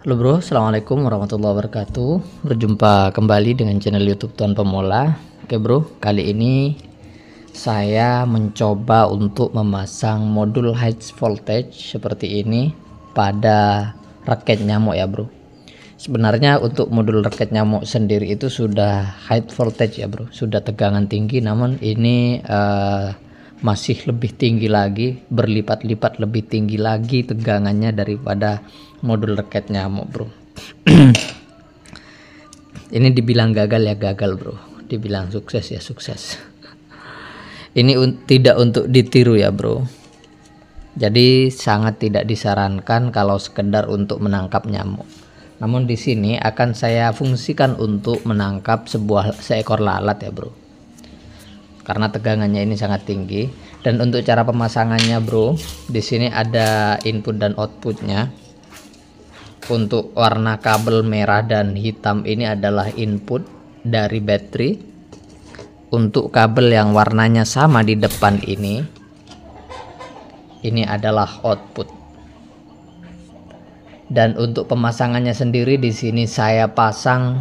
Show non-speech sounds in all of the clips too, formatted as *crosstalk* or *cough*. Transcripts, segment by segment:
Halo bro, Assalamualaikum warahmatullahi wabarakatuh Berjumpa kembali dengan channel youtube Tuan Pemula Oke bro, kali ini saya mencoba untuk memasang modul high voltage seperti ini pada raket nyamuk ya bro Sebenarnya untuk modul raket nyamuk sendiri itu sudah high voltage ya bro Sudah tegangan tinggi namun ini uh, masih lebih tinggi lagi, berlipat-lipat lebih tinggi lagi tegangannya daripada modul nyamuk, bro. *clears throat* Ini dibilang gagal ya gagal, bro. Dibilang sukses ya sukses. *laughs* Ini un tidak untuk ditiru ya, bro. Jadi sangat tidak disarankan kalau sekedar untuk menangkap nyamuk. Namun di sini akan saya fungsikan untuk menangkap sebuah seekor lalat ya, bro karena tegangannya ini sangat tinggi dan untuk cara pemasangannya bro di sini ada input dan outputnya untuk warna kabel merah dan hitam ini adalah input dari baterai untuk kabel yang warnanya sama di depan ini ini adalah output dan untuk pemasangannya sendiri di sini saya pasang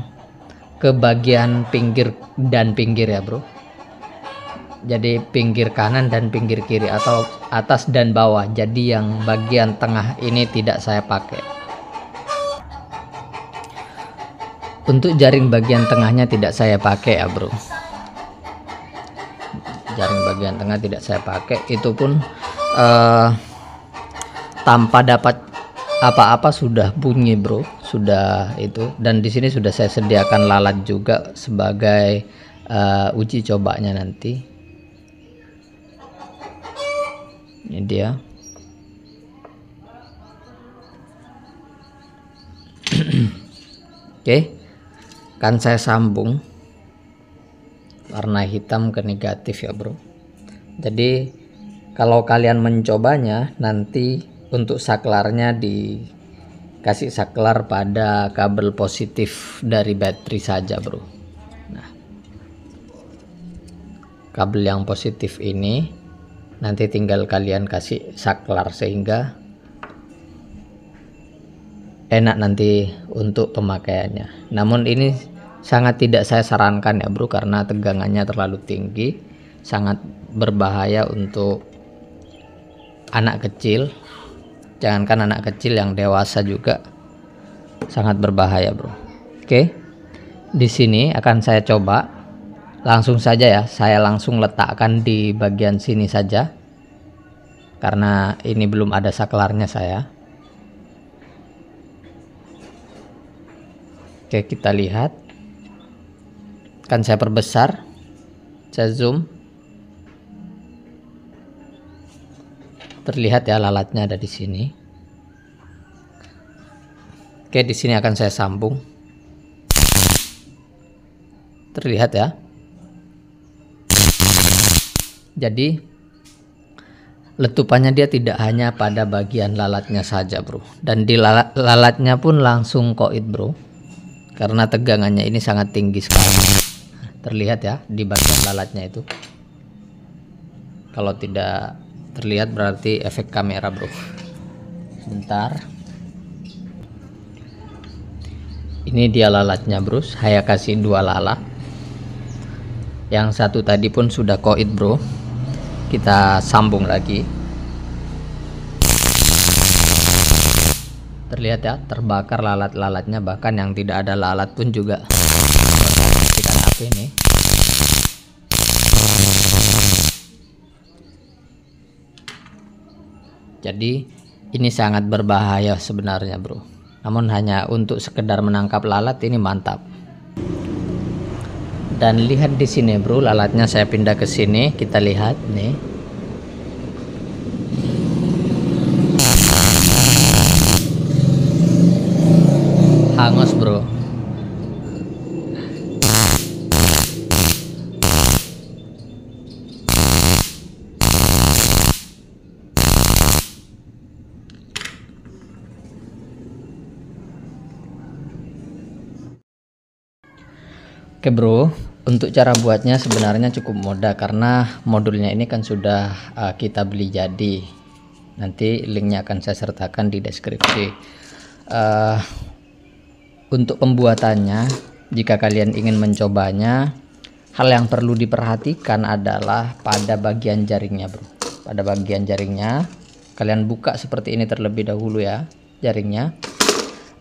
ke bagian pinggir dan pinggir ya bro jadi pinggir kanan dan pinggir kiri atau atas dan bawah jadi yang bagian tengah ini tidak saya pakai untuk jaring bagian tengahnya tidak saya pakai ya bro jaring bagian tengah tidak saya pakai itu pun uh, tanpa dapat apa-apa sudah bunyi bro sudah itu dan di sini sudah saya sediakan lalat juga sebagai uh, uji cobanya nanti ini dia *clears throat* oke kan saya sambung warna hitam ke negatif ya bro jadi kalau kalian mencobanya nanti untuk saklarnya dikasih saklar pada kabel positif dari baterai saja bro nah kabel yang positif ini nanti tinggal kalian kasih saklar sehingga enak nanti untuk pemakaiannya namun ini sangat tidak saya sarankan ya bro karena tegangannya terlalu tinggi sangat berbahaya untuk anak kecil jangankan anak kecil yang dewasa juga sangat berbahaya bro oke di sini akan saya coba langsung saja ya saya langsung letakkan di bagian sini saja karena ini belum ada saklarnya saya oke kita lihat kan saya perbesar saya zoom terlihat ya lalatnya ada di sini oke di sini akan saya sambung terlihat ya jadi letupannya dia tidak hanya pada bagian lalatnya saja, Bro. Dan di lalat, lalatnya pun langsung koid, Bro. Karena tegangannya ini sangat tinggi sekali. Terlihat ya di bagian lalatnya itu. Kalau tidak terlihat berarti efek kamera, Bro. Bentar. Ini dia lalatnya, Bro. Saya kasih dua lalat. Yang satu tadi pun sudah koid, Bro kita sambung lagi terlihat ya terbakar lalat-lalatnya bahkan yang tidak ada lalat pun juga kita api ini jadi ini sangat berbahaya sebenarnya bro namun hanya untuk sekedar menangkap lalat ini mantap dan lihat di sini bro lalatnya saya pindah ke sini kita lihat nih hangus bro Oke bro, untuk cara buatnya sebenarnya cukup mudah karena modulnya ini kan sudah uh, kita beli jadi. Nanti linknya akan saya sertakan di deskripsi. Uh, untuk pembuatannya, jika kalian ingin mencobanya, hal yang perlu diperhatikan adalah pada bagian jaringnya bro. Pada bagian jaringnya, kalian buka seperti ini terlebih dahulu ya jaringnya.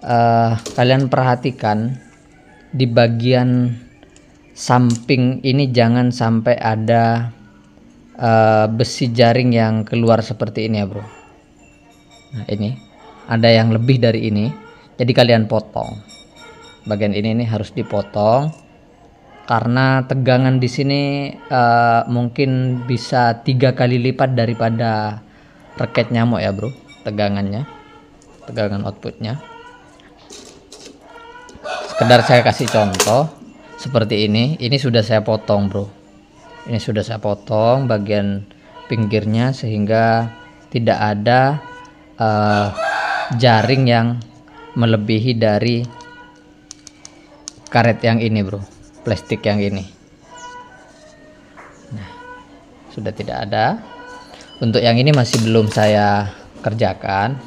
Uh, kalian perhatikan di bagian samping ini jangan sampai ada uh, besi jaring yang keluar seperti ini ya bro nah ini ada yang lebih dari ini jadi kalian potong bagian ini ini harus dipotong karena tegangan di sini uh, mungkin bisa tiga kali lipat daripada reket nyamuk ya bro tegangannya tegangan outputnya sekedar saya kasih contoh seperti ini ini sudah saya potong bro ini sudah saya potong bagian pinggirnya sehingga tidak ada uh, jaring yang melebihi dari karet yang ini bro plastik yang ini nah sudah tidak ada untuk yang ini masih belum saya kerjakan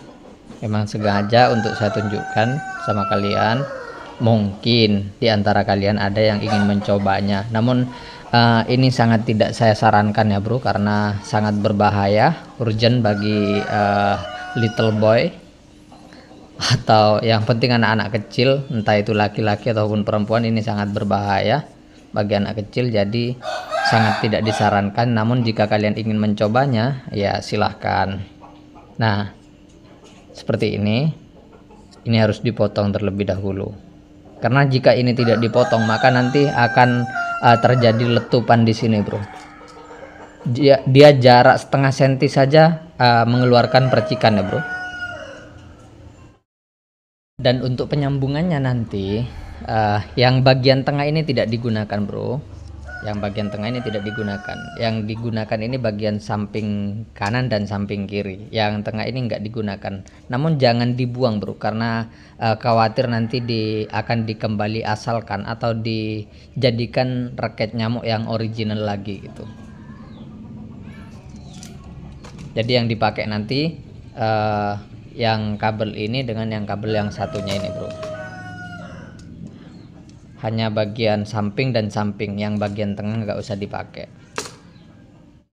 memang sengaja untuk saya tunjukkan sama kalian Mungkin di antara kalian ada yang ingin mencobanya. Namun uh, ini sangat tidak saya sarankan ya, Bro, karena sangat berbahaya, urgent bagi uh, little boy atau yang penting anak-anak kecil, entah itu laki-laki ataupun perempuan ini sangat berbahaya bagi anak kecil jadi sangat tidak disarankan. Namun jika kalian ingin mencobanya, ya silahkan. Nah, seperti ini. Ini harus dipotong terlebih dahulu. Karena jika ini tidak dipotong maka nanti akan uh, terjadi letupan di sini, Bro. Dia, dia jarak setengah senti saja uh, mengeluarkan percikan ya, Bro. Dan untuk penyambungannya nanti uh, yang bagian tengah ini tidak digunakan, Bro yang bagian tengah ini tidak digunakan yang digunakan ini bagian samping kanan dan samping kiri yang tengah ini nggak digunakan namun jangan dibuang bro karena uh, khawatir nanti di, akan dikembali asalkan atau dijadikan raket nyamuk yang original lagi gitu jadi yang dipakai nanti uh, yang kabel ini dengan yang kabel yang satunya ini bro hanya bagian samping dan samping yang bagian tengah nggak usah dipakai